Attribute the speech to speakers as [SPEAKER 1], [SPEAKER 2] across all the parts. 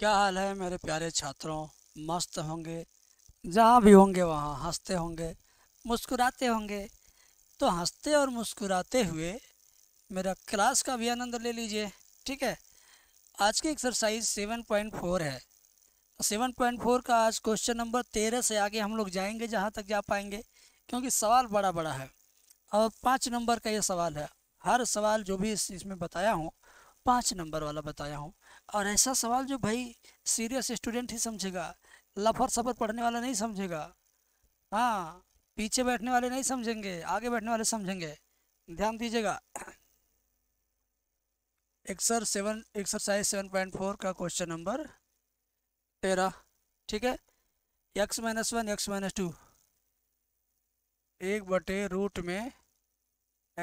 [SPEAKER 1] क्या हाल है मेरे प्यारे छात्रों मस्त होंगे जहाँ भी होंगे वहाँ हंसते होंगे मुस्कुराते होंगे तो हंसते और मुस्कुराते हुए मेरा क्लास का भी आनंद ले लीजिए ठीक है आज की एक्सरसाइज सेवन पॉइंट फोर है सेवन पॉइंट फोर का आज क्वेश्चन नंबर तेरह से आगे हम लोग जाएंगे जहाँ तक जा पाएंगे क्योंकि सवाल बड़ा बड़ा है और पाँच नंबर का ये सवाल है हर सवाल जो भी इस इसमें बताया हूँ पाँच नंबर वाला बताया हूँ और ऐसा सवाल जो भाई सीरियस स्टूडेंट ही समझेगा लफर सफर पढ़ने वाला नहीं समझेगा हाँ पीछे बैठने वाले नहीं समझेंगे आगे बैठने वाले समझेंगे ध्यान दीजिएगा एक्सर seven exercise seven point four का क्वेश्चन नंबर तेरह ठीक है X minus one X minus two एक बटे रूट में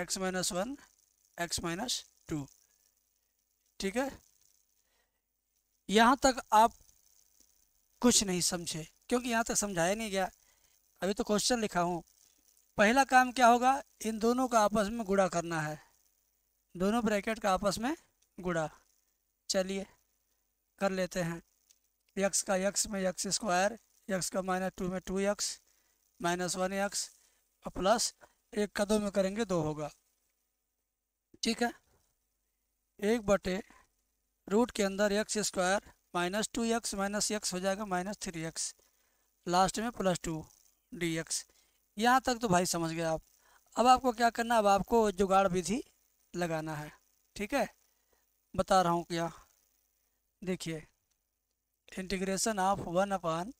[SPEAKER 1] x minus one X minus two ठीक है यहाँ तक आप कुछ नहीं समझे क्योंकि यहाँ तक समझाया नहीं गया अभी तो क्वेश्चन लिखा हूँ पहला काम क्या होगा इन दोनों का आपस में गुड़ा करना है दोनों ब्रैकेट का आपस में गुड़ा चलिए कर लेते हैं यक्स का यक्स में यक्स स्क्वायर यक्स का माइनस टू में two X minus one X और प्लस एक का दो में करेंगे दो होगा ठीक है एक बटे रूट के अंदर X square minus two x minus X हो जाएगा माइनस थ्री एक्स लास्ट में प्लस टू डी एक्स यहाँ तक तो भाई समझ गए आप अब आपको क्या करना अब आपको जुगाड़ विधि लगाना है ठीक है बता रहा हूँ क्या देखिए integration of one upon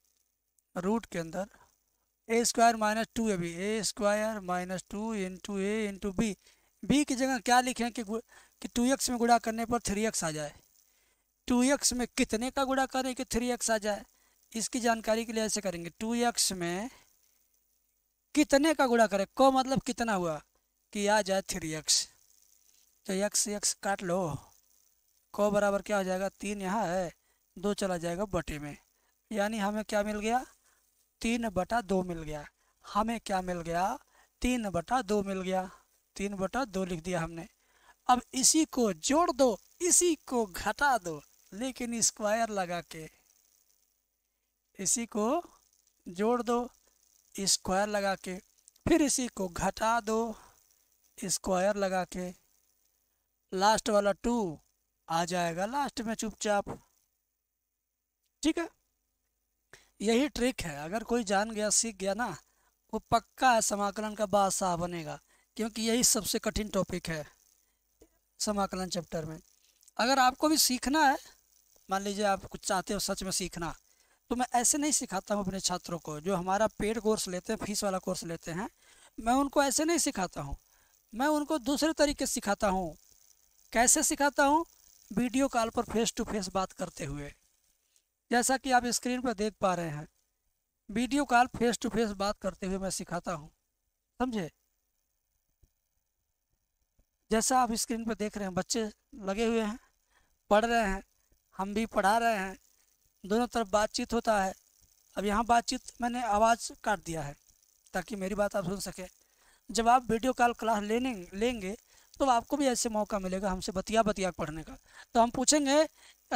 [SPEAKER 1] root के अंदर A square minus two A B A square minus two into A into B B की जगह क्या लिखें कि कि टू एक्स में गुड़ा करने पर थ्री एक्स आ जाए टू एक्स में कितने का गुड़ा करें कि थ्री एक्स आ जाए इसकी जानकारी के लिए ऐसे करेंगे टू एक्स में कितने का गुड़ा करें को मतलब कितना हुआ कि आ जाए थ्री एक्स तो एक्स एक्स काट लो को बराबर क्या हो जाएगा तीन यहाँ है दो चला जाएगा बटे में यानी हमें क्या मिल गया तीन बटा दो मिल गया हमें क्या मिल गया तीन बटा दो मिल गया तीन बटा दो लिख दिया हमने अब इसी को जोड़ दो इसी को घटा दो लेकिन स्क्वायर लगा के इसी को जोड़ दो स्क्वायर लगा के फिर इसी को घटा दो स्क्वायर लगा के लास्ट वाला टू आ जाएगा लास्ट में चुपचाप ठीक है यही ट्रिक है अगर कोई जान गया सीख गया ना वो पक्का है समाकलन का बादशाह बनेगा क्योंकि यही सबसे कठिन टॉपिक है समाकलन चैप्टर में अगर आपको भी सीखना है मान लीजिए आप कुछ चाहते हो सच में सीखना तो मैं ऐसे नहीं सिखाता हूँ अपने छात्रों को जो हमारा पेड कोर्स लेते हैं फीस वाला कोर्स लेते हैं मैं उनको ऐसे नहीं सिखाता हूँ मैं उनको दूसरे तरीके से सिखाता हूँ कैसे सिखाता हूँ वीडियो कॉल पर फेस टू फेस बात करते हुए जैसा कि आप स्क्रीन पर देख पा रहे हैं video call face to face बात करते हुए मैं सिखाता हूँ समझे जैसा आप स्क्रीन पर देख रहे हैं बच्चे लगे हुए हैं पढ़ रहे हैं हम भी पढ़ा रहे हैं दोनों तरफ बातचीत होता है अब यहाँ बातचीत मैंने आवाज़ काट दिया है ताकि मेरी बात आप सुन सकें जब आप वीडियो कॉल क्लास लेने लेंगे तो आपको भी ऐसे मौका मिलेगा हमसे बतिया बतिया पढ़ने का तो हम पूछेंगे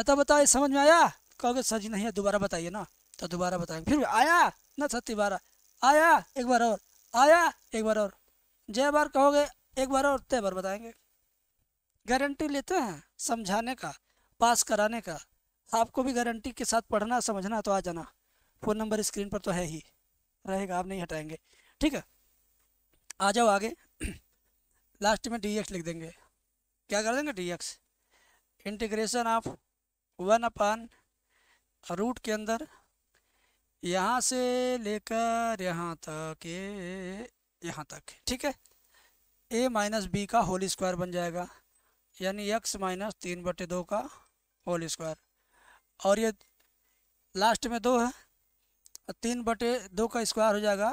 [SPEAKER 1] अतः बताए समझ में आया कहोगे सर जी नहीं है दोबारा बताइए ना तो दोबारा बताएंगे फिर आया ना सर बारह आया एक बार और आया एक बार और जय बार कहोगे एक बार और तय बार बताएंगे गारंटी लेते हैं समझाने का पास कराने का आपको भी गारंटी के साथ पढ़ना समझना तो आ जाना फ़ोन नंबर स्क्रीन पर तो है ही रहेगा आप नहीं हटाएंगे ठीक है आ जाओ आगे लास्ट में डी लिख देंगे क्या कर देंगे D integration of one upon root के अंदर यहाँ से लेकर यहाँ तक ये यहाँ तक ठीक है ए माइनस बी का होल स्क्वायर बन जाएगा यानी एक्स माइनस तीन बटे दो का होल स्क्वायर और ये लास्ट में दो है तीन बटे दो का स्क्वायर हो जाएगा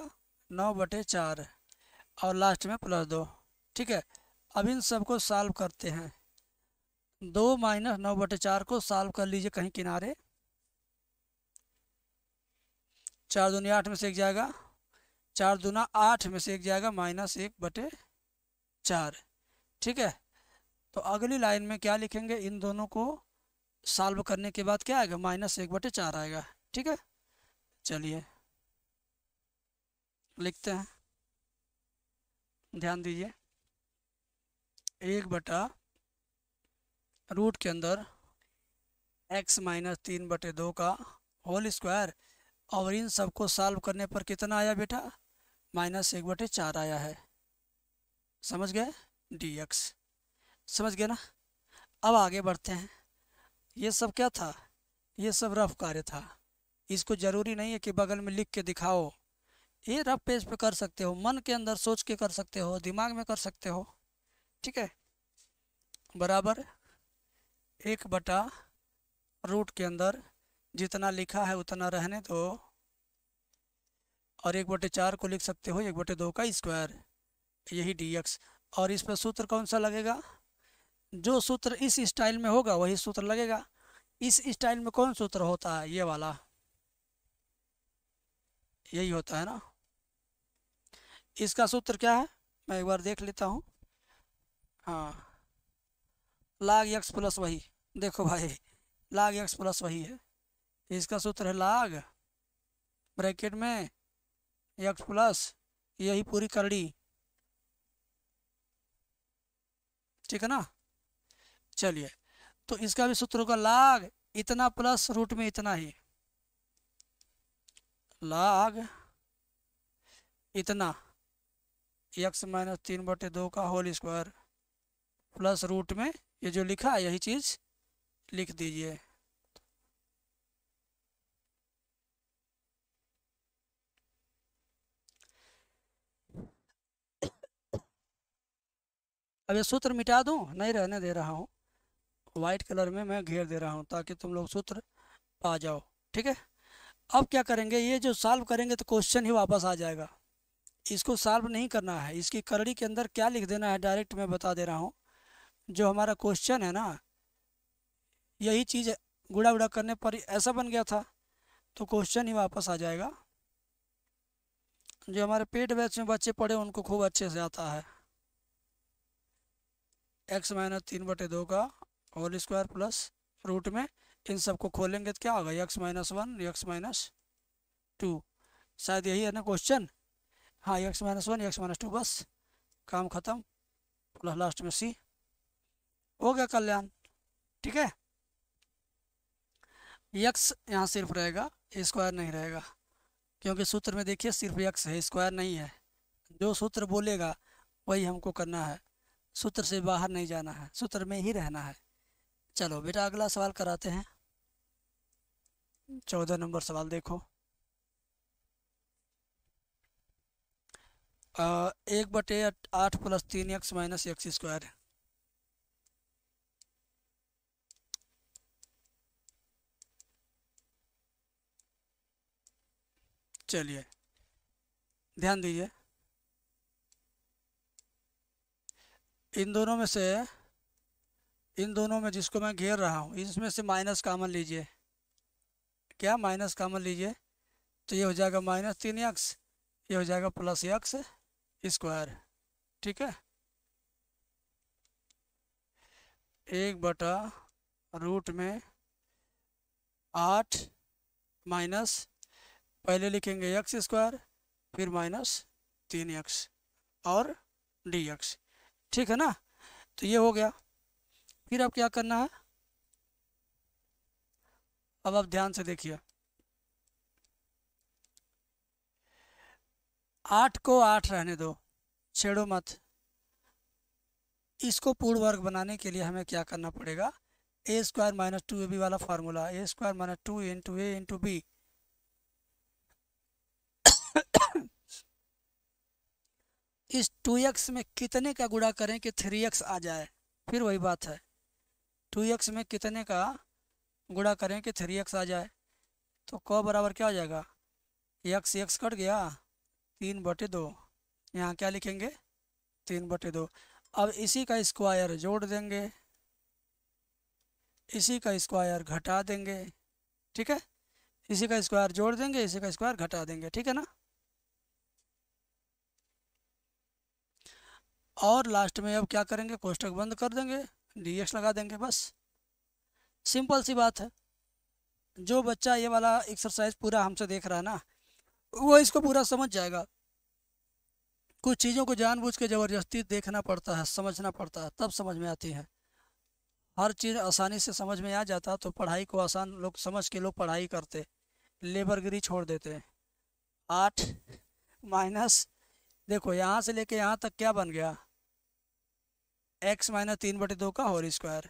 [SPEAKER 1] नौ बटे चार और लास्ट में प्लस दो ठीक है अब इन सबको सॉल्व करते हैं दो माइनस नौ बटे चार को सॉल्व कर लीजिए कहीं किनारे चार दूनी आठ में से एक जाएगा चार दूना आठ में से एक जाएगा माइनस एक बटे चार ठीक है तो अगली लाइन में क्या लिखेंगे इन दोनों को सॉल्व करने के बाद क्या आएगा माइनस एक बटे चार आएगा ठीक है चलिए लिखते हैं ध्यान दीजिए एक बटा रूट के अंदर एक्स माइनस तीन बटे दो का होल स्क्वायर और इन सबको सॉल्व करने पर कितना आया बेटा माइनस एक बटे चार आया है समझ गए डी एक्स समझ गए ना अब आगे बढ़ते हैं ये सब क्या था ये सब रफ कार्य था इसको ज़रूरी नहीं है कि बगल में लिख के दिखाओ ये रफ पेज पे कर सकते हो मन के अंदर सोच के कर सकते हो दिमाग में कर सकते हो ठीक है बराबर एक बटा रूट के अंदर जितना लिखा है उतना रहने दो और एक बटे चार को लिख सकते हो एक बटे दो का स्क्वायर यही डी एक्स और इस पर सूत्र कौन सा लगेगा जो सूत्र इस स्टाइल में होगा वही सूत्र लगेगा इस स्टाइल में कौन सूत्र होता है ये वाला यही होता है ना इसका सूत्र क्या है मैं एक बार देख लेता हूँ हाँ लाग यक्स प्लस वही देखो भाई लाग यक्स प्लस वही है इसका सूत्र है लाग ब्रैकेट में यक्स प्लस यही पूरी करड़ी ठीक है ना चलिए तो इसका भी सूत्र होगा लाग इतना प्लस रूट में इतना ही लाग इतना एक्स माइनस तीन बटे दो का होल स्क्वायर प्लस रूट में ये जो लिखा है यही चीज़ लिख दीजिए अब ये सूत्र मिटा दूं नहीं रहने दे रहा हूं वाइट कलर में मैं घेर दे रहा हूँ ताकि तुम लोग सूत्र पा जाओ ठीक है अब क्या करेंगे ये जो सॉल्व करेंगे तो क्वेश्चन ही वापस आ जाएगा इसको सॉल्व नहीं करना है इसकी करड़ी के अंदर क्या लिख देना है डायरेक्ट मैं बता दे रहा हूँ जो हमारा क्वेश्चन है ना यही चीज़ गुड़ा उड़ा करने पर ऐसा बन गया था तो क्वेश्चन ही वापस आ जाएगा जो हमारे पेट बैच में बच्चे पढ़े उनको खूब अच्छे से आता है एक्स माइनस तीन बटे दो का होल स्क्वायर प्लस रूट में इन सबको खोलेंगे तो क्या होगा X minus one X minus two शायद यही है ना क्वेश्चन हाँ X minus one X minus two बस काम ख़त्म प्लस लास्ट में सी हो गया कल्याण ठीक है यक्स यहाँ सिर्फ रहेगा स्क्वायर नहीं रहेगा क्योंकि सूत्र में देखिए सिर्फ यक्स है स्क्वायर नहीं है जो सूत्र बोलेगा वही हमको करना है सूत्र से बाहर नहीं जाना है सूत्र में ही रहना है चलो बेटा अगला सवाल कराते हैं चौदह नंबर सवाल देखो एक बटे आठ प्लस तीन एक्स माइनस एक्स स्क्वायर चलिए ध्यान दीजिए इन दोनों में से इन दोनों में जिसको मैं घेर रहा हूँ इसमें से माइनस कामन लीजिए क्या माइनस कामन लीजिए तो ये हो जाएगा माइनस तीन एक्स ये हो जाएगा प्लस एक्स स्क्वायर ठीक है एक बटा रूट में आठ माइनस पहले लिखेंगे एक्स स्क्वायर फिर माइनस तीन एक्स और डी एक्स ठीक है ना तो ये हो गया फिर अब क्या करना है अब आप ध्यान से देखिए आठ को आठ रहने दो छेड़ो मत इसको पूर्ण वर्ग बनाने के लिए हमें क्या करना पड़ेगा A square minus two A B वाला formula A square minus two into A into B इस टू एक्स में कितने का गुड़ा करें कि थ्री एक्स आ जाए फिर वही बात है टू एक्स में कितने का गुणा करें कि थ्री एक्स आ जाए तो क बराबर क्या हो जाएगा एक्स एक्स कट गया तीन बटे दो यहाँ क्या लिखेंगे तीन बटे दो अब इसी का स्क्वायर जोड़ देंगे इसी का स्क्वायर घटा देंगे ठीक है इसी का स्क्वायर जोड़ देंगे इसी का स्क्वायर घटा देंगे ठीक है ना और लास्ट में अब क्या करेंगे कोष्टक बंद कर देंगे डी लगा देंगे बस सिंपल सी बात है जो बच्चा ये वाला एक्सरसाइज पूरा हमसे देख रहा है ना वो इसको पूरा समझ जाएगा कुछ चीज़ों को जानबूझ के ज़बरदस्ती देखना पड़ता है समझना पड़ता है तब समझ में आती है हर चीज़ आसानी से समझ में आ जाता तो पढ़ाई को आसान लोग समझ के लोग पढ़ाई करते लेबरगिरी छोड़ देते हैं आठ माइनस देखो यहाँ से लेके यहाँ तक क्या बन गया एक्स माइनस तीन बटे दो का होल स्क्वायर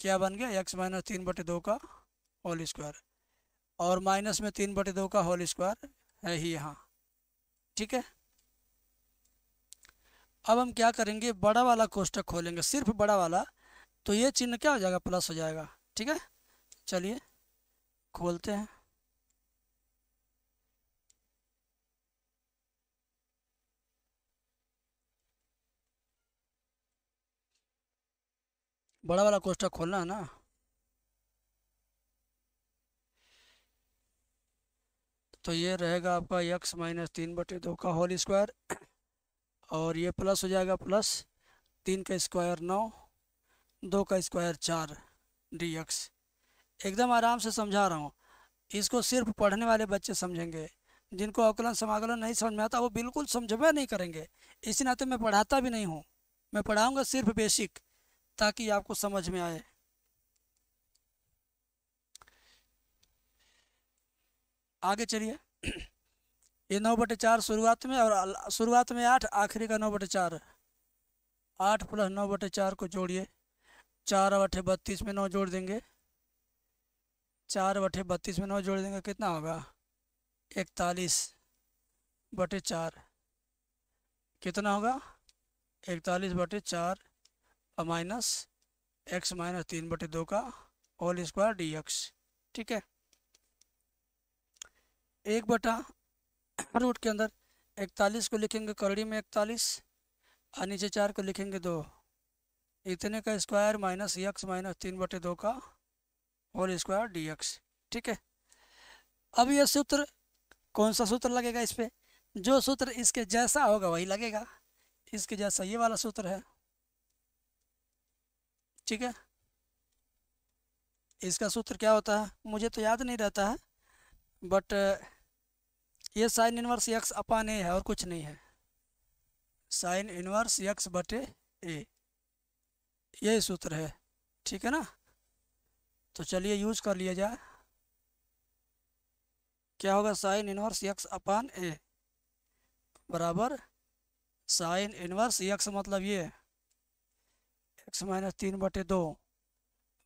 [SPEAKER 1] क्या बन गया एक्स माइनस तीन बटे दो का होल स्क्वायर और माइनस में तीन बटे दो का होल स्क्वायर है ही यहाँ ठीक है अब हम क्या करेंगे बड़ा वाला कोष्टक खोलेंगे सिर्फ बड़ा वाला तो ये चिन्ह क्या हो जाएगा प्लस हो जाएगा ठीक है चलिए खोलते हैं बड़ा वाला कोष्टक खोलना है ना तो ये रहेगा आपका यक्स माइनस तीन बटे दो का होल स्क्वायर और ये प्लस हो जाएगा प्लस तीन का स्क्वायर नौ दो का स्क्वायर चार डी एक्स एकदम आराम से समझा रहा हूँ इसको सिर्फ पढ़ने वाले बच्चे समझेंगे जिनको अवकलन समाकलन नहीं समझ में आता वो बिल्कुल समझ में नहीं करेंगे इसी नाते मैं पढ़ाता भी नहीं हूँ मैं पढ़ाऊँगा सिर्फ बेसिक ताकि आपको समझ में आए आगे चलिए ये नौ बटे चार शुरुआत में और शुरुआत में आठ आखिरी का नौ बटे चार आठ प्लस नौ बटे चार को जोड़िए चार बटे बत्तीस में नौ जोड़ देंगे चार बटे बत्तीस में नौ जोड़ देंगे कितना होगा इकतालीस बटे चार कितना होगा इकतालीस बटे चार माइनस एक्स माइनस तीन बटे दो का होल स्क्वायर डी एक्स ठीक है एक बटा रूट के अंदर इकतालीस को लिखेंगे करड़ी में इकतालीस और नीचे चार को लिखेंगे दो इतने का स्क्वायर माइनस एक्स माइनस तीन बटे दो का होल स्क्वायर डी एक्स ठीक है अब यह सूत्र कौन सा सूत्र लगेगा इस पर जो सूत्र इसके जैसा होगा वही लगेगा इसके जैसा ये वाला सूत्र है ठीक है इसका सूत्र क्या होता है मुझे तो याद नहीं रहता है बट ये sine inverse X upon A है और कुछ नहीं है साइन इनवर्स यक्स बटे ए यही सूत्र है ठीक है ना तो चलिए यूज कर लिया जाए क्या होगा sine inverse X upon A बराबर साइन इनवर्स यक्स मतलब ये है एक्स माइनस तीन बटे दो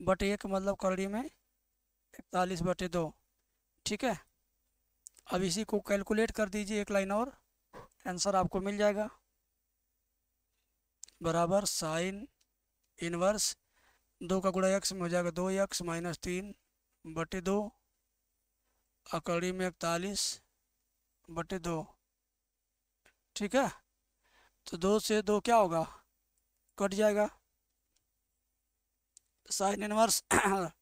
[SPEAKER 1] बटे एक मतलब करड़ी में इकतालीस बटे दो ठीक है अब इसी को कैलकुलेट कर दीजिए एक लाइन और आंसर आपको मिल जाएगा बराबर साइन इनवर्स दो का गुड़ा एक्स में हो जाएगा दो एक्स माइनस तीन बटे दो अकड़ी में इकतालीस बटे दो ठीक है तो दो से दो क्या होगा कट जाएगा sine inverse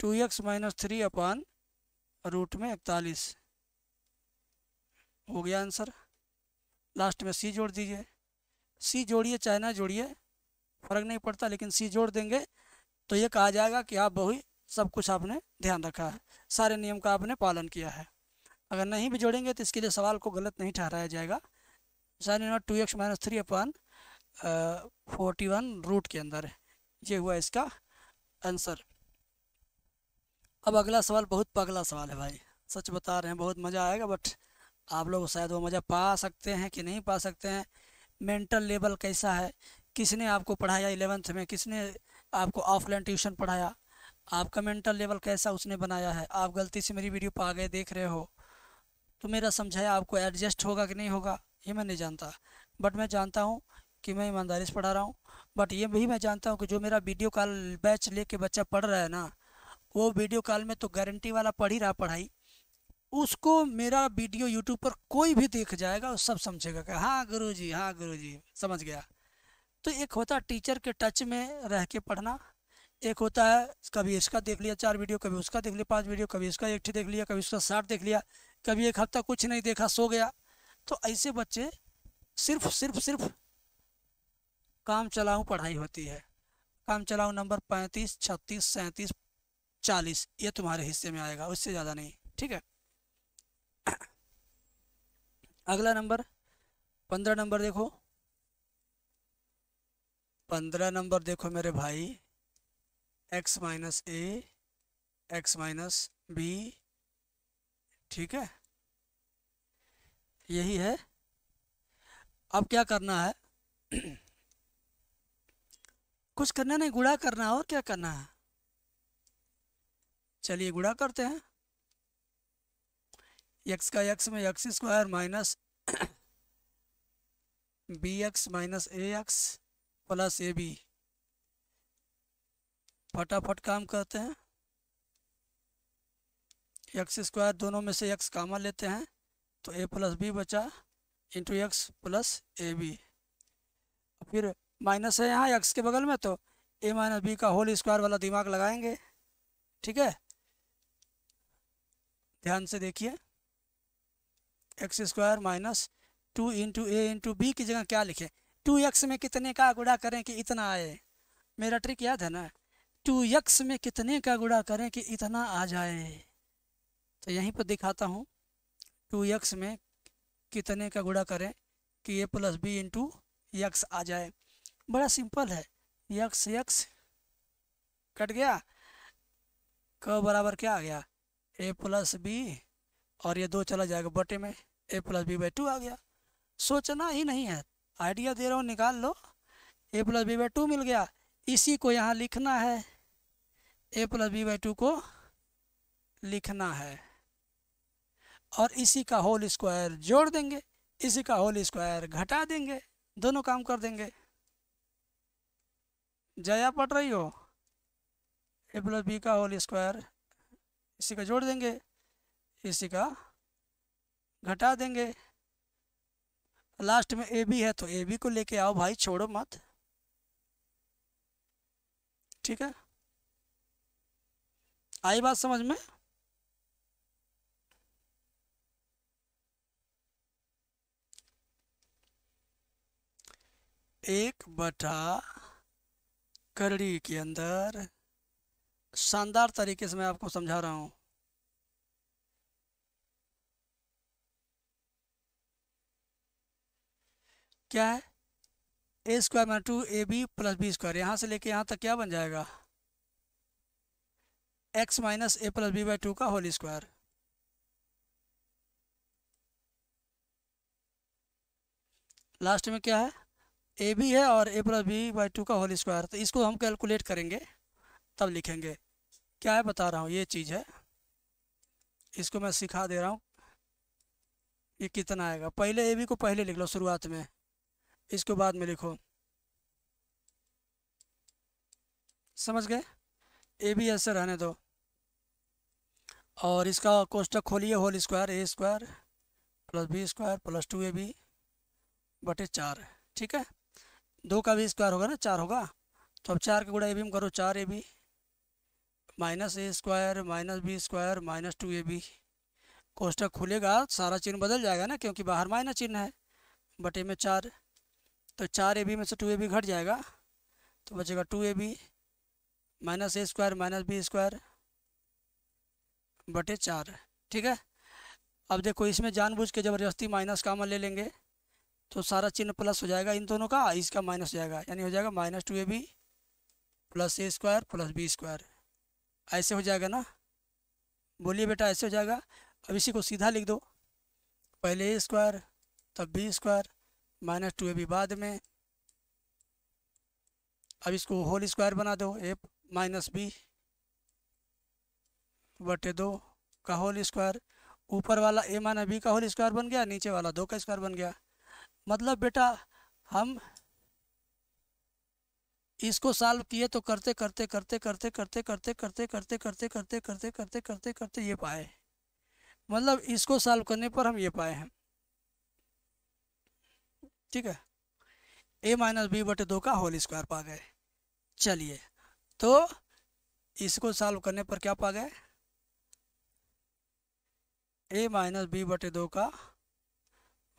[SPEAKER 1] two x minus three upon root में इकतालीस हो गया आंसर लास्ट में सी जोड़ दीजिए सी जोड़िए चाहे ना जोड़िए फ़र्क नहीं पड़ता लेकिन सी जोड़ देंगे तो ये कहा जाएगा कि आप वही सब कुछ आपने ध्यान रखा है सारे नियम का आपने पालन किया है अगर नहीं भी जोड़ेंगे तो इसके लिए सवाल को गलत नहीं ठहराया जाएगा sine inverse two x minus three upon forty one root के अंदर है ये हुआ इसका आंसर अब अगला सवाल बहुत पगला सवाल है भाई सच बता रहे हैं बहुत मज़ा आएगा बट आप लोग शायद वो मज़ा पा सकते हैं कि नहीं पा सकते हैं मेंटल लेवल कैसा है किसने आपको पढ़ाया इलेवेंथ में किसने आपको ऑफलाइन ट्यूशन पढ़ाया आपका मेंटल लेवल कैसा उसने बनाया है आप गलती से मेरी वीडियो पा गए देख रहे हो तो मेरा समझाया आपको एडजस्ट होगा कि नहीं होगा ये मैं नहीं जानता बट मैं जानता हूँ कि मैं ईमानदारी से पढ़ा रहा हूँ बट ये भी मैं जानता हूँ कि जो मेरा वीडियो कॉल बैच लेके बच्चा पढ़ रहा है ना वो वीडियो कॉल में तो गारंटी वाला पढ़ ही रहा पढ़ाई उसको मेरा वीडियो यूट्यूब पर कोई भी देख जाएगा वो सब समझेगा कि हाँ गुरु जी हाँ गुरु जी समझ गया तो एक होता है टीचर के टच में रह के पढ़ना एक होता है कभी इसका देख लिया चार वीडियो कभी उसका देख लिया पाँच वीडियो कभी इसका एक देख लिया कभी उसका साठ देख लिया कभी एक हफ्ता कुछ नहीं देखा सो गया तो ऐसे बच्चे सिर्फ सिर्फ सिर्फ काम चलाऊ पढ़ाई होती है काम चलाऊ नंबर पैंतीस छत्तीस सैंतीस चालीस ये तुम्हारे हिस्से में आएगा उससे ज़्यादा नहीं ठीक है अगला नंबर पंद्रह नंबर देखो पंद्रह नंबर देखो मेरे भाई x minus a x minus b ठीक है यही है अब क्या करना है कुछ करना नहीं गुड़ा करना और क्या करना है चलिए गुड़ा करते हैं यक्स का यक्स में x square minus b x minus a x plus a b फटाफट काम करते हैं एक्स स्क्वायर दोनों में से एक्स कामा लेते हैं तो ए प्लस बी बचा into x plus a b फिर माइनस है यहाँ एक्स के बगल में तो ए माइनस बी का होल स्क्वायर वाला दिमाग लगाएंगे ठीक है ध्यान से देखिए x square minus two into ए इंटू बी की जगह क्या लिखें टू एक्स में कितने का गुड़ा करें कि इतना आए मेरा ट्रिक याद है ना टू एक्स में कितने का गुड़ा करें कि इतना आ जाए तो यहीं पर दिखाता हूँ टू एक्स में कितने का गुड़ा करें कि a plus b into x आ जाए बड़ा सिंपल है यक्स यक्स कट गया क बराबर क्या आ गया ए प्लस बी और ये दो चला जाएगा बटे में a plus b by two आ गया सोचना ही नहीं है आइडिया दे रहा हूँ निकाल लो a plus b by two मिल गया इसी को यहाँ लिखना है a plus b by two को लिखना है और इसी का होल स्क्वायर जोड़ देंगे इसी का होल स्क्वायर घटा देंगे दोनों काम कर देंगे जया पढ़ रही हो ए प्लस बी का होल स्क्वायर इसी का जोड़ देंगे इसी का घटा देंगे लास्ट में ए बी है तो ए बी को लेके आओ भाई छोड़ो मत ठीक है आई बात समझ में एक बटा करड़ी के अंदर शानदार तरीके से मैं आपको समझा रहा हूं क्या है a square minus two A b plus b square यहां से लेके यहां तक क्या बन जाएगा x minus a plus b by two का होल स्क्वायर लास्ट में क्या है ए बी है और a plus b by two का होल स्क्वायर तो इसको हम कैलकुलेट करेंगे तब लिखेंगे क्या है बता रहा हूँ ये चीज़ है इसको मैं सिखा दे रहा हूँ ये कितना आएगा पहले ए बी को पहले लिख लो शुरुआत में इसको बाद में लिखो समझ गए ए बी ऐसे रहने दो और इसका कोष्टक खोलिए whole square a square plus b square plus two A b बटे चार ठीक है दो का भी स्क्वायर होगा ना चार होगा तो अब चार का गुणा ए बी में करो चार a b minus a square minus b square minus two A b कोष्टक खुलेगा सारा चिन्ह बदल जाएगा ना क्योंकि बाहर माइनस चिन्ह है बटे में चार तो चार ए बी में से टू ए बी घट जाएगा तो बचेगा two A b minus a square minus b square बटे चार ठीक है अब देखो इसमें जानबूझ के जबरदस्ती माइनस कामन ले लेंगे तो सारा चिन्ह प्लस हो जाएगा इन दोनों का इसका माइनस हो जाएगा यानी हो जाएगा minus two A b plus a square plus b square ऐसे हो जाएगा ना बोलिए बेटा ऐसे हो जाएगा अब इसी को सीधा लिख दो पहले ए स्क्वायर तब बी स्क्वायर माइनस टू ए बी बाद में अब इसको होल स्क्वायर बना दो ए माइनस बी बटे दो का होल स्क्वायर ऊपर वाला ए माइनस बी का होल स्क्वायर बन गया नीचे वाला दो का स्क्वायर बन गया मतलब बेटा हम इसको सॉल्व किए तो करते करते करते करते करते करते करते करते करते करते करते करते करते करते ये पाए मतलब इसको सॉल्व करने पर हम ये पाए हैं ठीक है ए माइनस बी बटे दो का होल स्क्वायर पा गए चलिए तो इसको सॉल्व करने पर क्या पा गए ए माइनस बी बटे दो का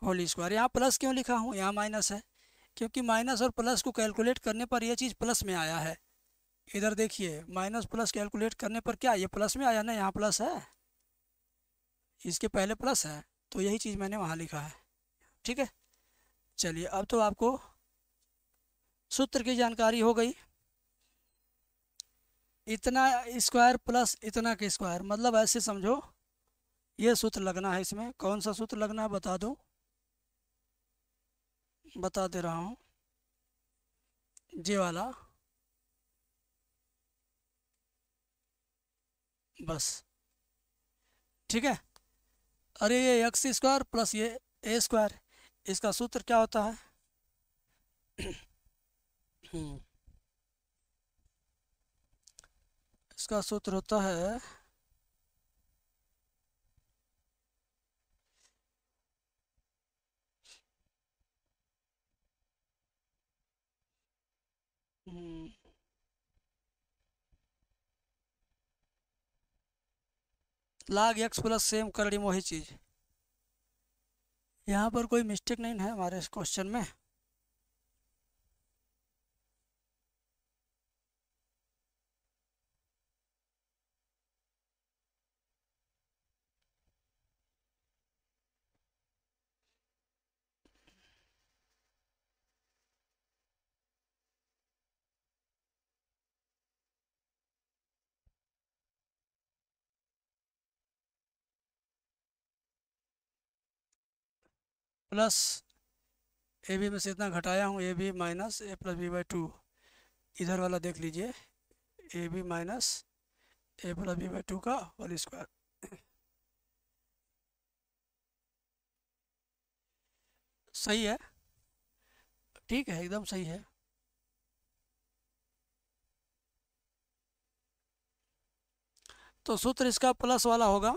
[SPEAKER 1] होल स्क्वायर यहाँ प्लस क्यों लिखा हूँ यहाँ माइनस है क्योंकि माइनस और प्लस को कैलकुलेट करने पर यह चीज़ प्लस में आया है इधर देखिए माइनस प्लस कैलकुलेट करने पर क्या ये प्लस में आया ना यहाँ प्लस है इसके पहले प्लस है तो यही चीज़ मैंने वहाँ लिखा है ठीक है चलिए अब तो आपको सूत्र की जानकारी हो गई इतना स्क्वायर प्लस इतना के स्क्वायर मतलब ऐसे समझो ये सूत्र लगना है इसमें कौन सा सूत्र लगना है बता दो बता दे रहा हूँ जे वाला बस ठीक है अरे ये एक्स स्क्वायर प्लस ये ए स्क्वायर इसका सूत्र क्या होता है हम्म। इसका सूत्र होता है लाग एक्स प्लस सेम कर रही वही चीज़ यहाँ पर कोई मिस्टेक नहीं है हमारे इस क्वेश्चन में प्लस ए बी में से इतना घटाया हूँ a b minus a plus b by two इधर वाला देख लीजिए a b minus a plus b by two का होल स्क्वायर सही है ठीक है एकदम सही है तो सूत्र इसका प्लस वाला होगा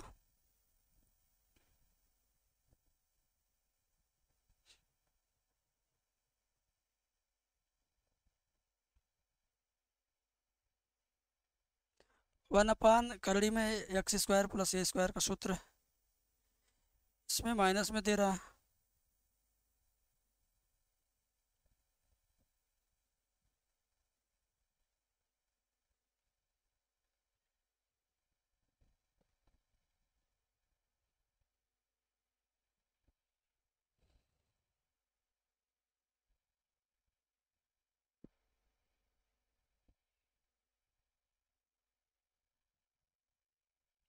[SPEAKER 1] वन अपान करड़ी में x square plus a square का सूत्र इसमें माइनस में दे रहा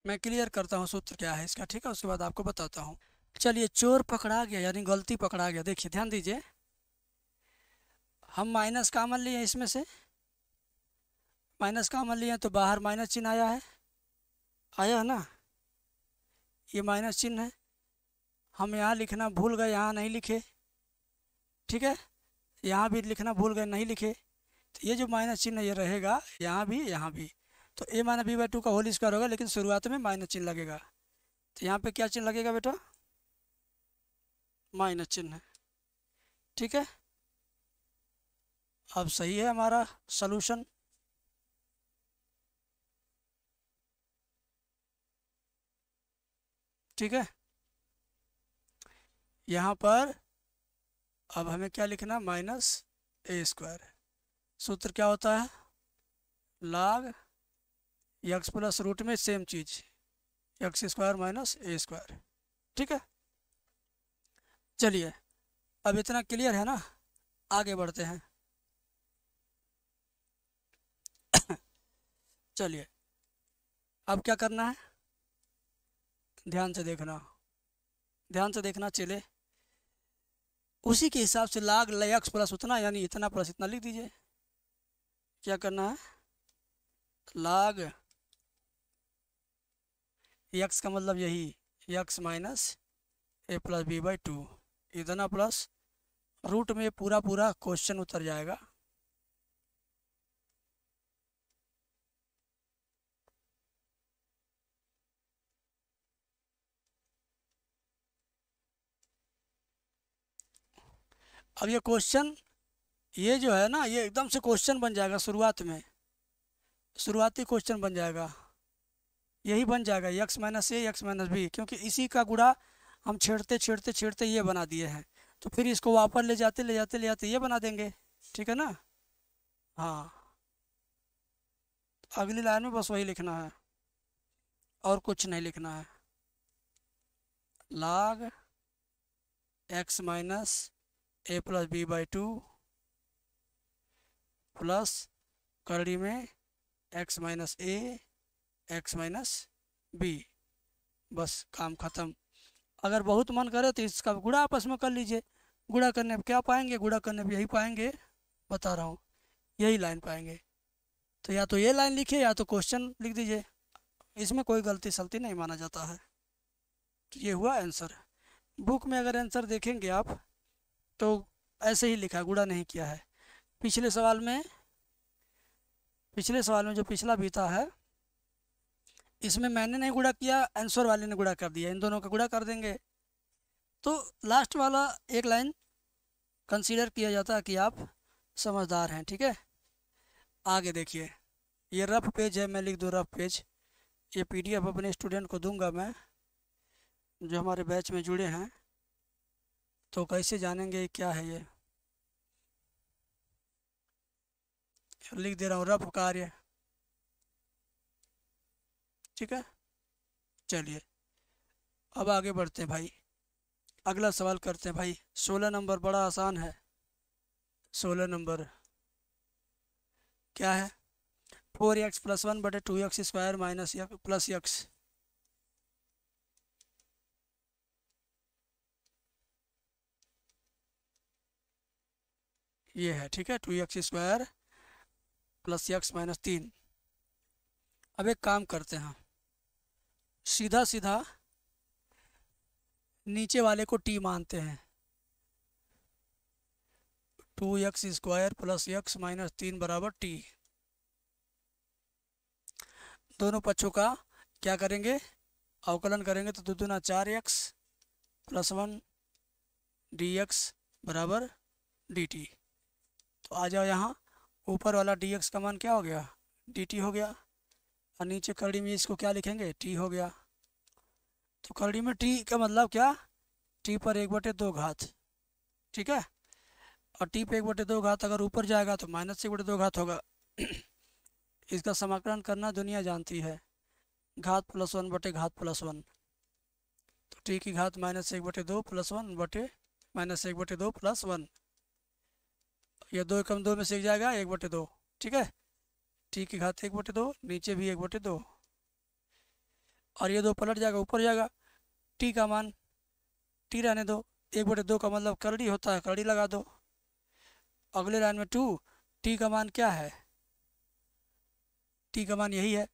[SPEAKER 1] मैं क्लियर करता हूँ सूत्र क्या है इसका ठीक है उसके बाद आपको बताता हूँ चलिए चोर पकड़ा गया यानी गलती पकड़ा गया देखिए ध्यान दीजिए हम माइनस कामन लिए इसमें से माइनस कामन लिए तो बाहर माइनस चिन्ह आया है आया है ना ये माइनस चिन्ह है हम यहाँ लिखना भूल गए यहाँ नहीं लिखे ठीक है यहाँ भी लिखना भूल गए नहीं लिखे तो ये जो माइनस चिन्ह ये रहेगा यहाँ भी यहाँ भी तो a minus b by two का होल स्क्वायर होगा लेकिन शुरुआत में माइनस चिन्ह लगेगा तो यहाँ पे क्या चिन्ह लगेगा बेटा माइनस चिन्ह ठीक है अब सही है हमारा सोलूशन ठीक है यहाँ पर अब हमें क्या लिखना माइनस ए स्क्वायर सूत्र क्या होता है लाग एक्स प्लस रूट में सेम चीज x square minus a square ठीक है चलिए अब इतना क्लियर है ना आगे बढ़ते हैं चलिए अब क्या करना है ध्यान से देखना ध्यान से देखना चले उसी के हिसाब से लाग एक्स प्लस उतना यानी इतना प्लस इतना लिख दीजिए क्या करना है लाग एक्स का मतलब यही x minus a plus b by two इतना प्लस रूट में पूरा पूरा क्वेश्चन उतर जाएगा अब ये क्वेश्चन ये जो है ना ये एकदम से क्वेश्चन बन जाएगा शुरुआत में शुरुआती क्वेश्चन बन जाएगा यही बन जाएगा x minus a x minus b क्योंकि इसी का गुड़ा हम छेड़ते छेड़ते छेड़ते ये बना दिए हैं तो फिर इसको वापस ले जाते ले जाते ले जाते ये बना देंगे ठीक है ना हाँ तो अगली लाइन में बस वही लिखना है और कुछ नहीं लिखना है log x minus a plus b by two plus करड़ी में x minus a x minus b बस काम खत्म अगर बहुत मन करे तो इसका गुड़ा आपस में कर लीजिए गुड़ा करने पर क्या पाएंगे गुड़ा करने पर यही पाएंगे बता रहा हूँ यही लाइन पाएंगे तो या तो ये लाइन लिखिए या तो क्वेश्चन लिख दीजिए इसमें कोई गलती सलती नहीं माना जाता है तो ये हुआ आंसर बुक में अगर आंसर देखेंगे आप तो ऐसे ही लिखा गुड़ा नहीं किया है पिछले सवाल में पिछले सवाल में जो पिछला बीता है इसमें मैंने नहीं गुड़ा किया आंसर वाले ने गुड़ा कर दिया इन दोनों का गुड़ा कर देंगे तो लास्ट वाला एक लाइन कंसीडर किया जाता है कि आप समझदार हैं ठीक है आगे देखिए ये रफ पेज है मैं लिख दूँ रफ पेज ये पीडीएफ अपने स्टूडेंट को दूंगा मैं जो हमारे बैच में जुड़े हैं तो कैसे जानेंगे क्या है ये लिख दे रहा हूँ रफ कार्य ठीक है चलिए अब आगे बढ़ते हैं भाई अगला सवाल करते हैं भाई सोलह नंबर बड़ा आसान है सोलह नंबर क्या है फोर एक्स प्लस वन बटे two x square minus plus x ये है ठीक है two x square plus x minus तीन अब एक काम करते हैं सीधा सीधा नीचे वाले को टी मानते हैं two x square plus x minus तीन बराबर टी दोनों पक्षों का क्या करेंगे अवकलन करेंगे तो दो दूना चार x plus one d x बराबर डी टी तो आ जाओ यहाँ ऊपर वाला डी एक्स का मान क्या हो गया डी टी हो गया और नीचे करड़ी में इसको क्या लिखेंगे टी हो गया तो करड़ी में टी का मतलब क्या टी पर एक बटे दो घात ठीक है और टी पर एक बटे दो घात अगर ऊपर जाएगा तो माइनस एक बटे दो घात होगा इसका समाकलन करना दुनिया जानती है घात प्लस वन बटे घात प्लस वन तो टी की घात माइनस एक बटे दो प्लस वन बटे माइनस एक बटे दो प्लस वन यह दो एकम दो में एक जाएगा एक बटे दो ठीक है टी की घात एक बटे दो नीचे भी एक बटे दो और ये दो पलट जाएगा ऊपर जाएगा टी का मान टी रहने दो एक बटे दो का मतलब करड़ी होता है करड़ी लगा दो अगले लाइन में टू टी का मान क्या है टी का मान यही है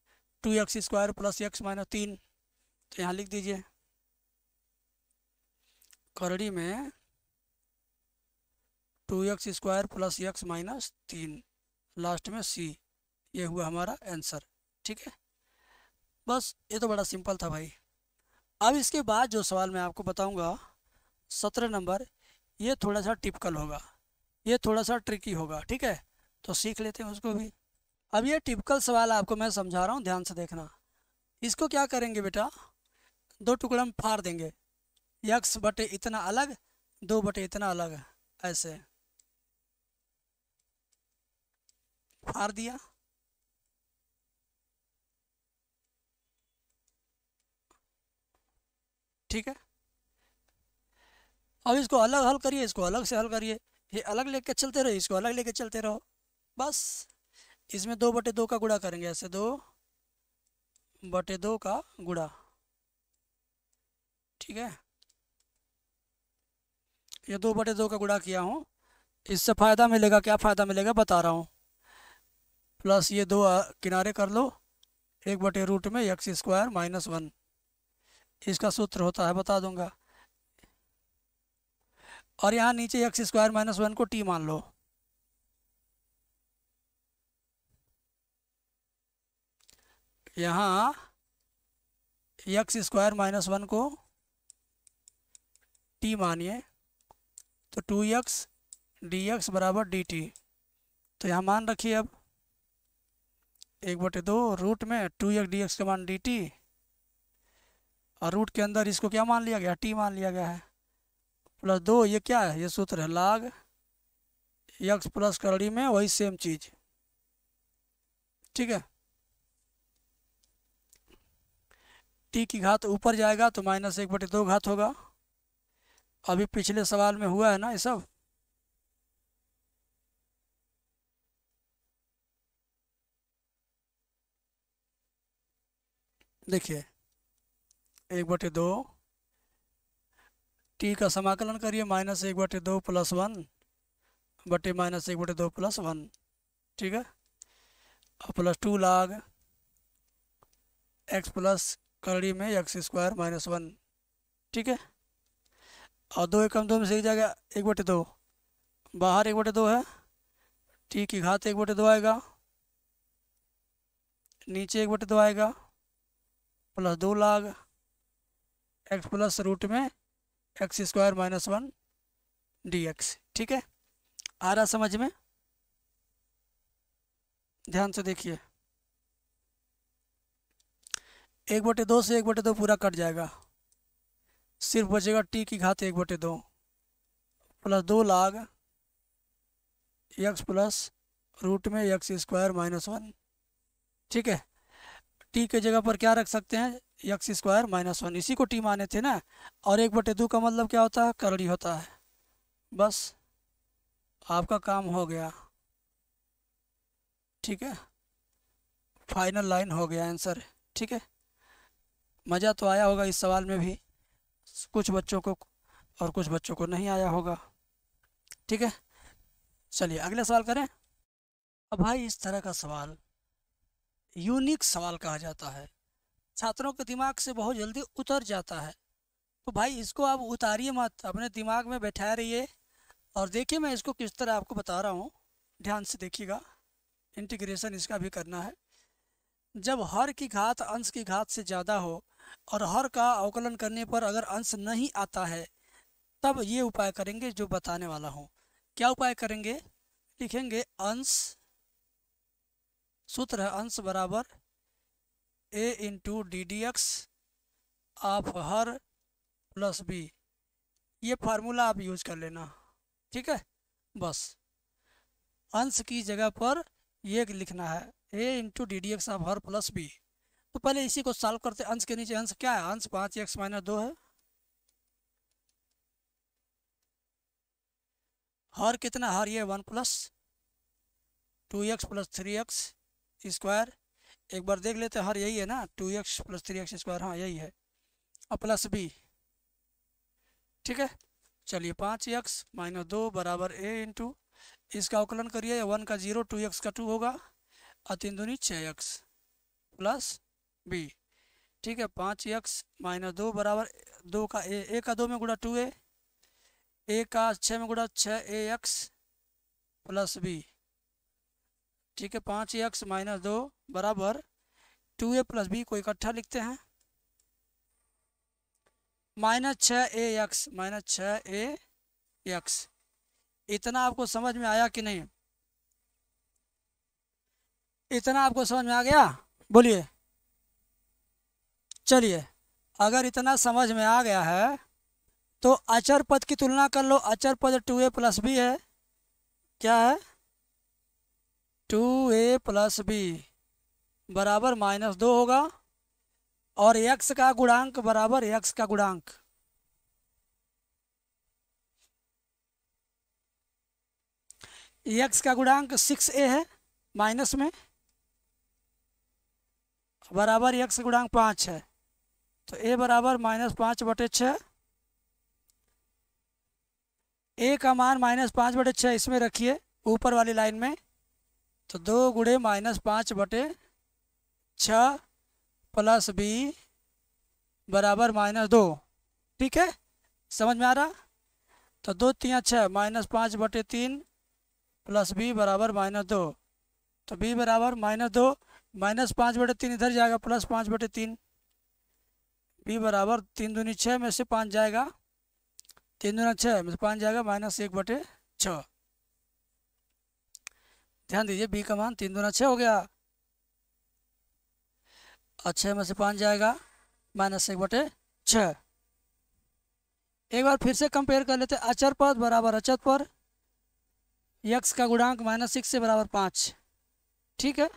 [SPEAKER 1] two x square plus x minus तीन तो यहाँ लिख दीजिए करड़ी में two x square plus x minus तीन लास्ट में सी ये हुआ हमारा आंसर ठीक है बस ये तो बड़ा सिंपल था भाई अब इसके बाद जो सवाल मैं आपको बताऊंगा सत्रह नंबर ये थोड़ा सा टिपिकल होगा ये थोड़ा सा ट्रिकी होगा ठीक है तो सीख लेते हैं उसको भी अब ये टिपिकल सवाल आपको मैं समझा रहा हूँ ध्यान से देखना इसको क्या करेंगे बेटा दो टुकड़े हम फाड़ देंगे यक्स बटे इतना अलग दो बटे इतना अलग ऐसे फाड़ दिया ठीक है अब इसको अलग हल करिए इसको अलग से हल करिए ये अलग लेके चलते रहो इसको अलग लेके चलते रहो बस इसमें दो बटे दो का गुड़ा करेंगे ऐसे दो बटे दो का गुड़ा ठीक है ये दो बटे दो का गुड़ा किया हूँ इससे फ़ायदा मिलेगा क्या फ़ायदा मिलेगा बता रहा हूँ प्लस ये दो किनारे कर लो एक बटे रूट में एक्स स्क्वायर माइनस वन इसका सूत्र होता है बता दूंगा और यहाँ नीचे एक्स स्क्वायर माइनस वन को टी मान लो यहाँ एक्स स्क्वायर माइनस वन को टी मानिए तो टू एक्स डी एक्स बराबर डी टी तो यहाँ मान रखिए अब एक बटे दो रूट में टू एक्स डी एक्स का मान डी टी और रूट के अंदर इसको क्या मान लिया गया टी मान लिया गया है प्लस दो ये क्या है ये सूत्र है लाग यक्स प्लस करड़ी में वही सेम चीज ठीक है टी की घात ऊपर जाएगा तो माइनस एक बटे दो घात होगा अभी पिछले सवाल में हुआ है ना ये सब देखिए एक बटे दो टी का समाकलन करिए माइनस एक बटे दो प्लस वन बटे माइनस एक बटे दो प्लस वन ठीक है और plus two log x plus करड़ी में एक्स स्क्वायर माइनस वन ठीक है और दो एकम दो में से एक जाएगा एक बटे दो बाहर एक बटे दो है टी की घात एक बटे दो आएगा नीचे एक बटे दो आएगा प्लस दो लाख एक्स प्लस रूट में x square minus one d x ठीक है आ रहा समझ में ध्यान से देखिए एक बटे दो से एक बटे दो पूरा कट जाएगा सिर्फ बचेगा टी की घात एक बटे दो प्लस दो लाग एक्स प्लस रूट में एक्स स्क्वायर माइनस वन ठीक है टी के जगह पर क्या रख सकते हैं यक्स स्क्वायर माइनस वन इसी को टी माने थे ना और एक बटे दो का मतलब क्या होता है करड़ी होता है बस आपका काम हो गया ठीक है फाइनल लाइन हो गया आंसर ठीक है मज़ा तो आया होगा इस सवाल में भी कुछ बच्चों को और कुछ बच्चों को नहीं आया होगा ठीक है चलिए अगला सवाल करें अब भाई इस तरह का सवाल यूनिक सवाल कहा जाता है छात्रों के दिमाग से बहुत जल्दी उतर जाता है तो भाई इसको आप उतारिए मत अपने दिमाग में बैठा रहिए और देखिए मैं इसको किस तरह आपको बता रहा हूँ ध्यान से देखिएगा इंटीग्रेशन इसका भी करना है जब हर की घात अंश की घात से ज़्यादा हो और हर का अवकलन करने पर अगर अंश नहीं आता है तब ये उपाय करेंगे जो बताने वाला हूँ क्या उपाय करेंगे लिखेंगे अंश सूत्र है अंश बराबर a into d d x of हर प्लस बी ये फार्मूला आप यूज कर लेना ठीक है बस अंश की जगह पर ये लिखना है a into d d x of हर प्लस बी तो पहले इसी को सॉल्व करते अंश के नीचे अंश क्या है अंश पाँच एक्स माइनस दो है हर कितना हर ये one plus two x plus three x square एक बार देख लेते हर यही है ना two x plus three x square हाँ यही है और प्लस बी ठीक है चलिए पाँच एक्स माइनस दो बराबर ए इंटू इसका अवकलन करिए वन का जीरो टू एक्स का टू होगा और तीन दूनी छः एक्स प्लस बी ठीक है पाँच एक्स माइनस दो बराबर दो का ए ए का दो में गुड़ा टू ए ए का छः में गुड़ा छः ए एक्स प्लस बी ठीक है पाँच एक्स माइनस दो बराबर टू ए प्लस बी को इकट्ठा लिखते हैं माइनस छ ए एक्स माइनस छ ए एक्स इतना आपको समझ में आया कि नहीं इतना आपको समझ में आ गया बोलिए चलिए अगर इतना समझ में आ गया है तो अचर पद की तुलना कर लो अचर पद टू ए प्लस बी है क्या है टू ए प्लस बी बराबर माइनस दो होगा और एक्स का गुणांक बराबर एक्स का गुणांक x का गुणांक सिक्स ए है माइनस में बराबर का गुणांक पाँच है तो ए बराबर माइनस पाँच बटे छः ए का मान माइनस पाँच बटे छः इसमें रखिए ऊपर वाली लाइन में तो दो गुड़े माइनस पाँच बटे छः प्लस बी बराबर माइनस दो ठीक है समझ में आ रहा तो दो तीन छः माइनस पाँच बटे तीन प्लस बी बराबर माइनस दो तो बी बराबर माइनस दो माइनस पाँच बटे तीन इधर जाएगा प्लस पाँच बटे तीन बी बराबर तीन दूनी छः में से पाँच जाएगा तीन दूना छः में से पाँच जाएगा माइनस एक बटे छः ध्यान दीजिए बी का मान तीन दोनों छः हो गया और छः में से पाँच जाएगा माइनस एक बटे छः एक बार फिर से कंपेयर कर लेते अचर पद बराबर अचर पर यक्स का गुणांक माइनस सिक्स से बराबर पाँच ठीक है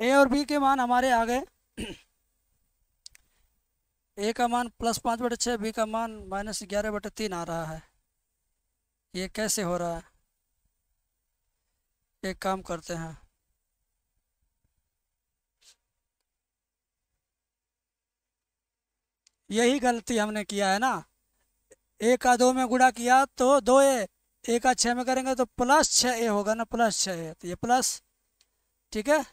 [SPEAKER 1] ए और बी के मान हमारे आ गए ए का मान प्लस पाँच बटे छः बी का मान माइनस ग्यारह बटे तीन आ रहा है ये कैसे हो रहा है एक काम करते हैं यही गलती हमने किया है ना एक का दो में गुड़ा किया तो दो ए एक का छः में करेंगे तो प्लस छ ए होगा ना प्लस छ ए तो ये प्लस ठीक है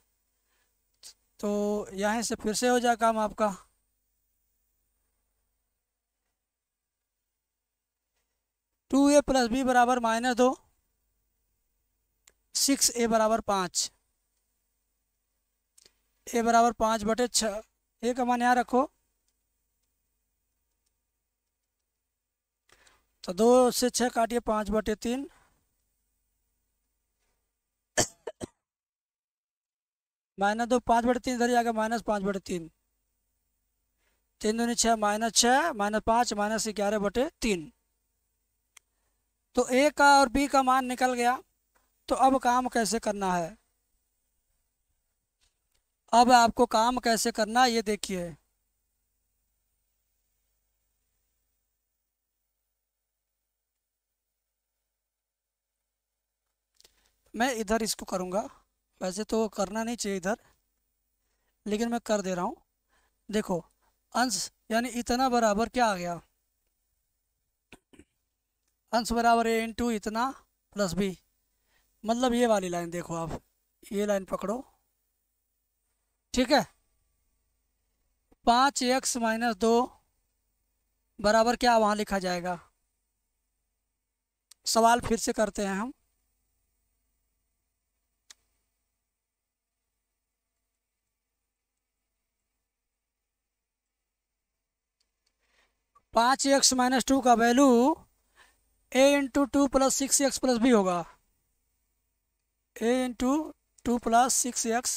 [SPEAKER 1] तो यहाँ से फिर से हो जाए काम आपका टू ए प्लस बी बराबर माइनस दो सिक्स ए बराबर पाँच ए बराबर पाँच बटे छ ए का मान यहाँ रखो तो दो से छः काटिए पाँच बटे तीन माइनस दो पाँच बटे तीन इधर ही आ गया माइनस पाँच बटे तीन तीन दूनी छः माइनस छः माइनस पाँच माइनस ग्यारह बटे तीन तो ए का और बी का मान निकल गया तो अब काम कैसे करना है अब आपको काम कैसे करना है ये देखिए मैं इधर इसको करूंगा वैसे तो करना नहीं चाहिए इधर लेकिन मैं कर दे रहा हूं देखो अंश यानी इतना बराबर क्या आ गया अंश बराबर ए इंटू इतना प्लस बी मतलब ये वाली लाइन देखो आप ये लाइन पकड़ो ठीक है पाँच एक्स माइनस दो बराबर क्या वहाँ लिखा जाएगा सवाल फिर से करते हैं हम पाँच एक्स माइनस टू का value a into two plus six x plus b होगा a into two plus six x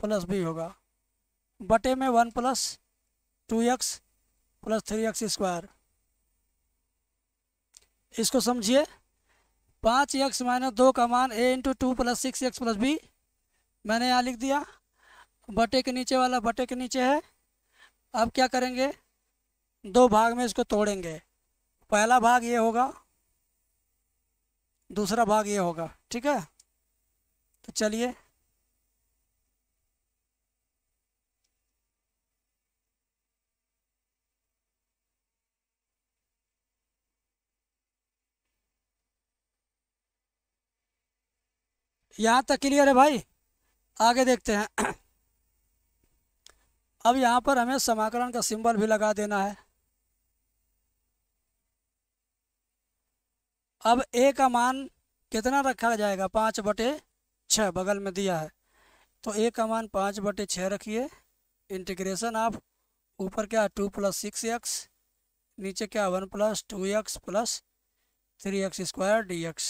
[SPEAKER 1] plus b होगा बटे में one plus two x plus three x square इसको समझिए पाँच एक्स माइनस दो का मान a into two plus six x plus b मैंने यहाँ लिख दिया बटे के नीचे वाला बटे के नीचे है अब क्या करेंगे दो भाग में इसको तोड़ेंगे पहला भाग ये होगा दूसरा भाग ये होगा ठीक है तो चलिए यहाँ तक क्लियर है भाई आगे देखते हैं अब यहाँ पर हमें समाकलन का सिंबल भी लगा देना है अब ए का मान कितना रखा जाएगा पाँच बटे छः बगल में दिया है तो ए का मान पाँच बटे छः रखिए इंटीग्रेशन आप ऊपर क्या टू प्लस सिक्स एक्स नीचे क्या one plus two x plus three x square d x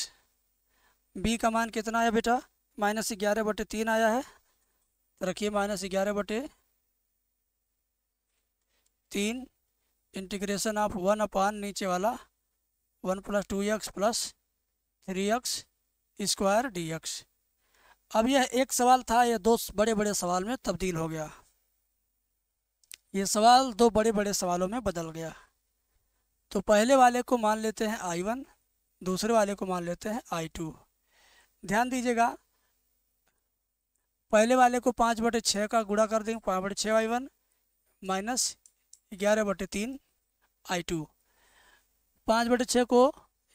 [SPEAKER 1] b का मान कितना आया बेटा माइनस ग्यारह बटे तीन आया है तो रखिए माइनस ग्यारह बटे तीन इंटीग्रेशन आप वन अपान नीचे वाला one plus two x plus three x square d x अब यह एक सवाल था यह दो बड़े बड़े सवाल में तब्दील हो गया ये सवाल दो बड़े बड़े सवालों में बदल गया तो पहले वाले को मान लेते हैं आई वन दूसरे वाले को मान लेते हैं आई टू ध्यान दीजिएगा पहले वाले को पाँच बटे छः का गुड़ा कर देंगे पाँच बटे छः आई वन माइनस ग्यारह बटे तीन आई टू पाँच बटे छः को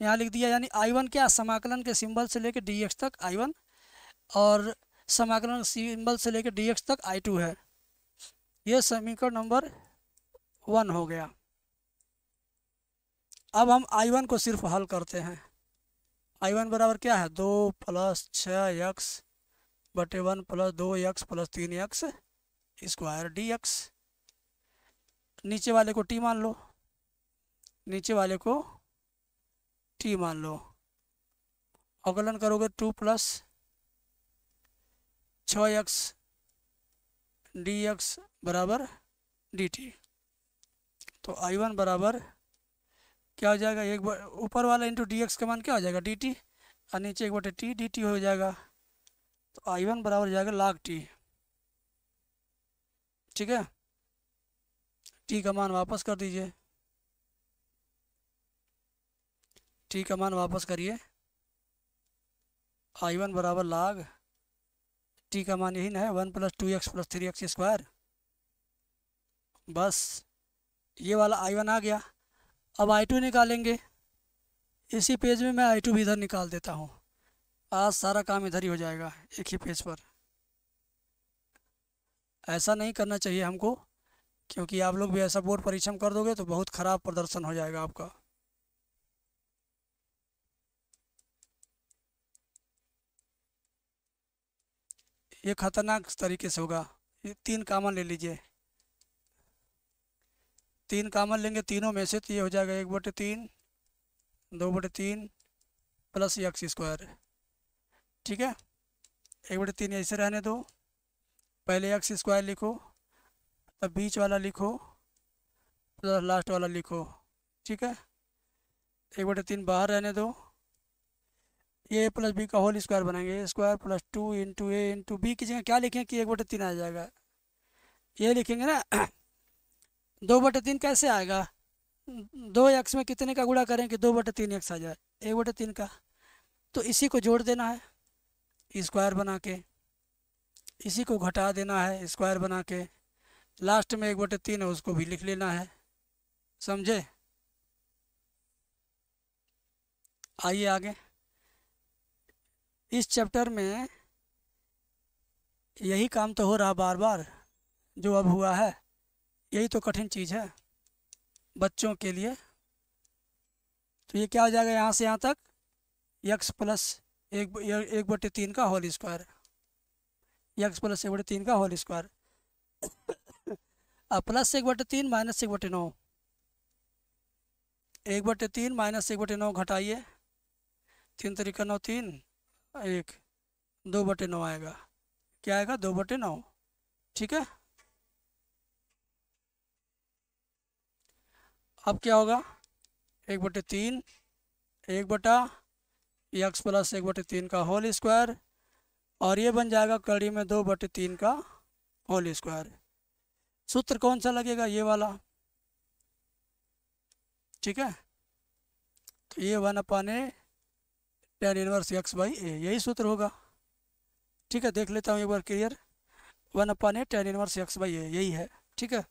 [SPEAKER 1] यहाँ लिख दिया यानी आई वन क्या समाकलन के सिंबल से लेकर डी एक्स तक आई वन और समाकलन सिंबल से लेकर डी एक्स तक आई टू है ये समीकरण नंबर वन हो गया अब हम आई वन को सिर्फ हल करते हैं आई वन बराबर क्या है दो प्लस छः एक्स बटे वन प्लस दो एक्स प्लस तीन एक्स स्क्वायर डी एक्स नीचे वाले को टी मान लो नीचे वाले को टी मान लो अवकलन करोगे टू प्लस छ एक्स डी एक्स बराबर डी टी तो आई वन बराबर क्या हो जाएगा एक बार ऊपर वाला इंटू डी एक्स का मान क्या हो जाएगा डी टी और नीचे एक बटे टी डी टी हो जाएगा तो आई वन बराबर हो जाएगा लाग टी ठीक है टी का मान वापस कर दीजिए टी का मान वापस करिए आई वन बराबर लाग टी का मान यही ना है one plus two x plus three x square बस ये वाला आई वन आ गया अब आई टू निकालेंगे इसी पेज में मैं आई टू भी इधर निकाल देता हूँ आज सारा काम इधर ही हो जाएगा एक ही पेज पर ऐसा नहीं करना चाहिए हमको क्योंकि आप लोग भी ऐसा बोर्ड परिश्रम कर दोगे तो बहुत ख़राब प्रदर्शन हो जाएगा आपका ये खतरनाक तरीके से होगा ये तीन कामन ले लीजिए तीन कामन लेंगे तीनों में से तो ये हो जाएगा एक बटे तीन दो बटे तीन प्लस एक्स स्क्वायर ठीक है एक बटे तीन ऐसे रहने दो पहले एक्स स्क्वायर लिखो तब बीच वाला लिखो प्लस लास्ट वाला लिखो ठीक है एक बटे तीन बाहर रहने दो ए प्लस बी का होल स्क्वायर बनाएंगे a square plus two into A into b की जगह क्या लिखें कि एक बटे तीन आ जाएगा ये लिखेंगे ना दो बटे तीन कैसे आएगा दो एक्स में कितने का गुड़ा करें कि दो बटे तीन एक्स आ जाए एक बटे तीन का तो इसी को जोड़ देना है स्क्वायर e बना के इसी को घटा देना है स्क्वायर e बना के लास्ट में एक बटे तीन है उसको भी लिख लेना है समझे आइए आगे इस चैप्टर में यही काम तो हो रहा बार बार जो अब हुआ है यही तो कठिन चीज़ है बच्चों के लिए तो ये क्या हो जाएगा यहाँ से यहाँ तक यक्स प्लस एक एक बटे तीन का होल स्क्वायर यक्स प्लस एक बटे तीन का होल स्क्वायर अब प्लस एक बटे तीन माइनस एक बटे नौ एक बटे तीन माइनस एक बटे नौ घटाइए तीन तरीका नौ तीन हाँ, एक दो बटे नौ आएगा क्या आएगा दो बटे नौ ठीक है अब क्या होगा एक बटे तीन एक बटा एक्स प्लस एक बटे तीन का होल स्क्वायर और ये बन जाएगा कड़ी में दो बटे तीन का होल स्क्वायर सूत्र कौन सा लगेगा ये वाला ठीक है तो ये one upon a tan inverse x by a यही सूत्र होगा ठीक है देख लेता हूँ एक बार clear one upon a tan inverse x by a यही है ठीक है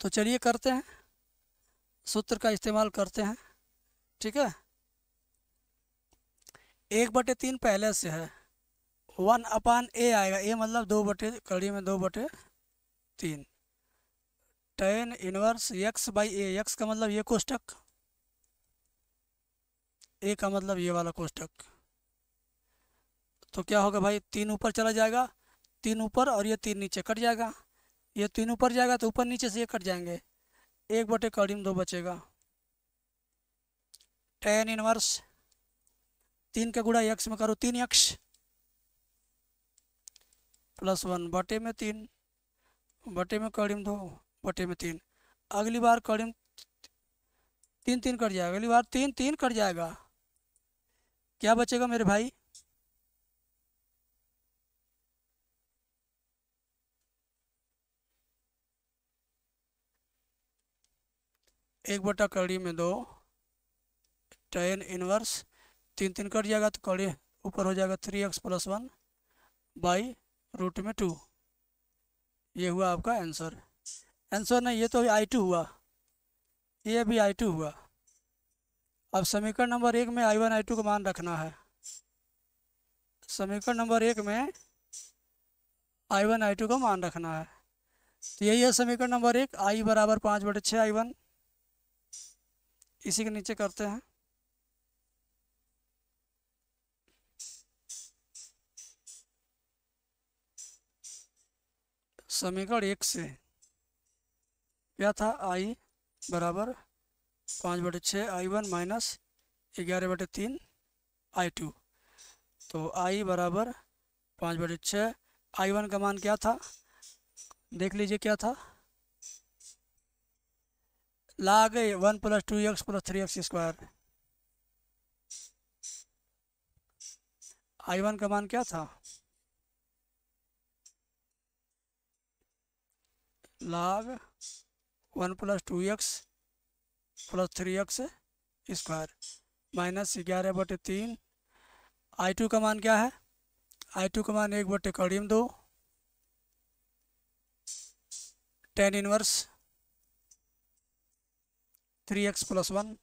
[SPEAKER 1] तो चलिए करते हैं सूत्र का इस्तेमाल करते हैं ठीक है एक बटे तीन पहले से है वन अपान ए आएगा ए मतलब दो बटे कड़ी में दो बटे तीन tan inverse x by a x का मतलब ये कोष्टक ए का मतलब ये वाला कोष्टक तो क्या होगा भाई तीन ऊपर चला जाएगा तीन ऊपर और ये तीन नीचे कट जाएगा ये तीन ऊपर जाएगा तो ऊपर नीचे से ये कट जाएंगे एक बटे कॉडिम दो बचेगा टेन इनवर्स तीन का गुड़ा यक्ष में करो तीन यक्ष प्लस वन बटे में तीन बटे में कड़िम दो बटे में तीन अगली बार कड़िम तीन तीन कट जाएगा अगली बार तीन तीन कट जाएगा क्या बचेगा मेरे भाई एक बटा कड़ी में दो टेन इनवर्स तीन तीन कट जाएगा तो कड़ी ऊपर हो जाएगा three x plus one by root में टू ये हुआ आपका आंसर आंसर नहीं ये तो आई टू हुआ ये भी आई टू हुआ अब समीकरण नंबर एक में आई वन आई टू का मान रखना है समीकरण नंबर एक में आई वन आई टू का मान रखना है तो यही है समीकरण नंबर एक आई बराबर पाँच बटे छः आई वन इसी के नीचे करते हैं समीकरण एक से क्या था आई बराबर पाँच बटे छः आई वन माइनस ग्यारह बटे तीन आई टू तो आई बराबर पाँच बटे छः आई वन का मान क्या था देख लीजिए क्या था गए one plus two x plus three x square I one का मान क्या था log one plus two x plus three x square minus ग्यारह बटे तीन आई टू का मान क्या है आई टू का मान एक बटे कड़ी में दो tan inverse three x plus one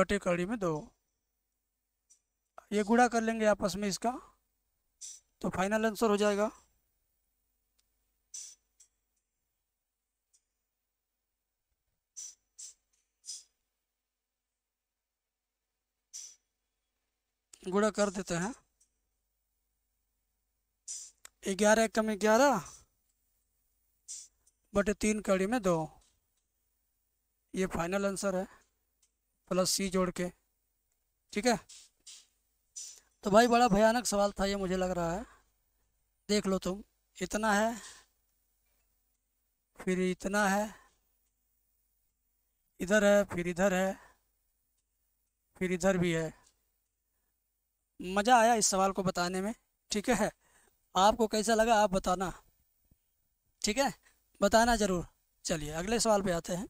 [SPEAKER 1] बटे कड़ी में दो ये गुड़ा कर लेंगे आपस में इसका तो फाइनल आंसर हो जाएगा गुड़ा कर देते हैं ग्यारह एकम ग्यारह बटे तीन कड़ी में दो ये फाइनल आंसर है प्लस सी जोड़ के ठीक है तो भाई बड़ा भयानक सवाल था ये मुझे लग रहा है देख लो तुम इतना है फिर इतना है इधर है फिर इधर है फिर इधर भी है मज़ा आया इस सवाल को बताने में ठीक है आपको कैसा लगा आप बताना ठीक है बताना ज़रूर चलिए अगले सवाल पे आते हैं